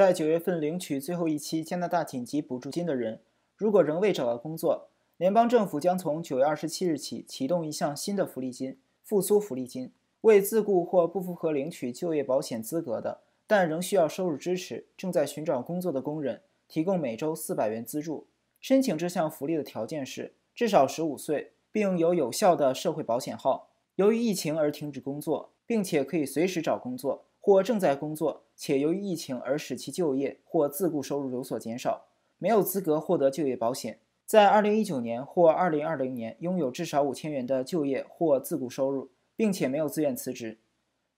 在九月份领取最后一期加拿大紧急补助金的人，如果仍未找到工作，联邦政府将从九月二十七日起启动一项新的福利金——复苏福利金，为自雇或不符合领取就业保险资格的，但仍需要收入支持、正在寻找工作的工人提供每周四百元资助。申请这项福利的条件是至少十五岁，并有有效的社会保险号，由于疫情而停止工作，并且可以随时找工作。或正在工作，且由于疫情而使其就业或自雇收入有所减少，没有资格获得就业保险。在2019年或2020年拥有至少五千元的就业或自雇收入，并且没有自愿辞职。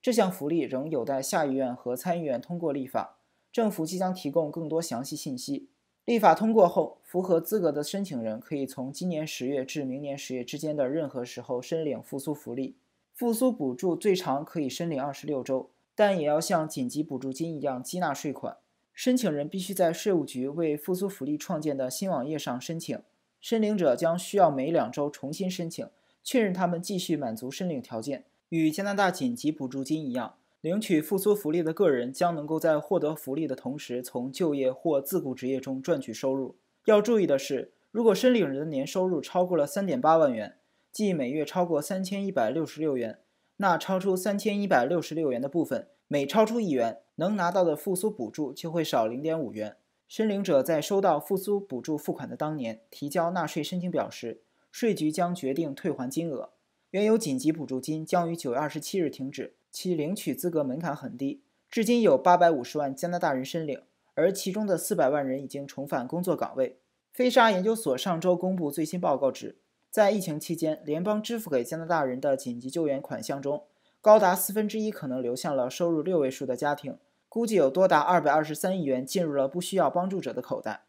这项福利仍有待下议院和参议院通过立法。政府即将提供更多详细信息。立法通过后，符合资格的申请人可以从今年十月至明年十月之间的任何时候申领复苏福利。复苏补助最长可以申领二十六周。但也要像紧急补助金一样缴纳税款。申请人必须在税务局为复苏福利创建的新网页上申请。申领者将需要每两周重新申请，确认他们继续满足申领条件。与加拿大紧急补助金一样，领取复苏福利的个人将能够在获得福利的同时，从就业或自雇职业中赚取收入。要注意的是，如果申领人的年收入超过了三点八万元，即每月超过三千一百六十六元。那超出三千一百六十六元的部分，每超出一元，能拿到的复苏补助就会少零点五元。申领者在收到复苏补助付款的当年，提交纳税申请表时，税局将决定退还金额。原有紧急补助金将于九月二十七日停止。其领取资格门槛很低，至今有八百五十万加拿大人申领，而其中的四百万人已经重返工作岗位。飞沙研究所上周公布最新报告指。在疫情期间，联邦支付给加拿大人的紧急救援款项中，高达四分之一可能流向了收入六位数的家庭，估计有多达二百二十三亿元进入了不需要帮助者的口袋。